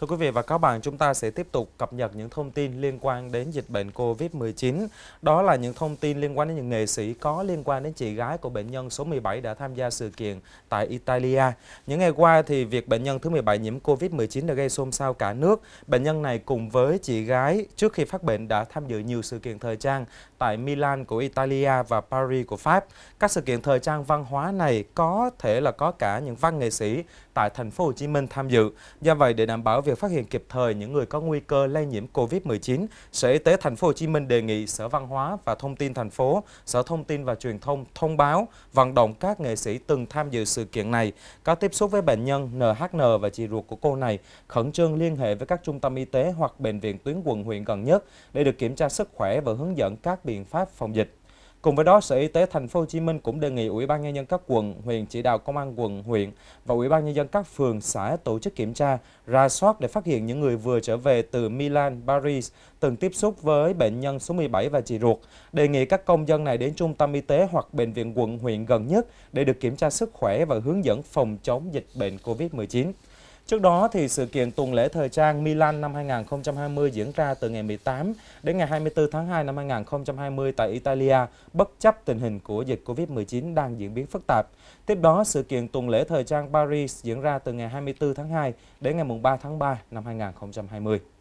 Thưa quý vị và các bạn, chúng ta sẽ tiếp tục cập nhật những thông tin liên quan đến dịch bệnh COVID-19. Đó là những thông tin liên quan đến những nghệ sĩ có liên quan đến chị gái của bệnh nhân số 17 đã tham gia sự kiện tại Italia. Những ngày qua, thì việc bệnh nhân thứ 17 nhiễm COVID-19 đã gây xôn xao cả nước. Bệnh nhân này cùng với chị gái trước khi phát bệnh đã tham dự nhiều sự kiện thời trang tại Milan của Italia và Paris của Pháp. Các sự kiện thời trang văn hóa này có thể là có cả những văn nghệ sĩ tại thành phố Hồ Chí Minh tham dự. Do vậy, để đảm bảo việc phát hiện kịp thời những người có nguy cơ lây nhiễm COVID-19, Sở Y tế Thành phố Hồ Chí Minh đề nghị Sở Văn hóa và Thông tin Thành phố, Sở Thông tin và Truyền thông thông báo, vận động các nghệ sĩ từng tham dự sự kiện này có tiếp xúc với bệnh nhân NHN và chị ruột của cô này khẩn trương liên hệ với các trung tâm y tế hoặc bệnh viện tuyến quận huyện gần nhất để được kiểm tra sức khỏe và hướng dẫn các biện pháp phòng dịch. Cùng với đó, Sở Y tế thành phố Hồ Chí Minh cũng đề nghị Ủy ban nhân dân các quận, huyện chỉ đạo công an quận, huyện và Ủy ban nhân dân các phường, xã tổ chức kiểm tra, ra soát để phát hiện những người vừa trở về từ Milan, Paris từng tiếp xúc với bệnh nhân số 17 và chị ruột. Đề nghị các công dân này đến trung tâm y tế hoặc bệnh viện quận, huyện gần nhất để được kiểm tra sức khỏe và hướng dẫn phòng chống dịch bệnh COVID-19. Trước đó, thì sự kiện tuần lễ thời trang Milan năm 2020 diễn ra từ ngày 18 đến ngày 24 tháng 2 năm 2020 tại Italia, bất chấp tình hình của dịch Covid-19 đang diễn biến phức tạp. Tiếp đó, sự kiện tuần lễ thời trang Paris diễn ra từ ngày 24 tháng 2 đến ngày 3 tháng 3 năm 2020.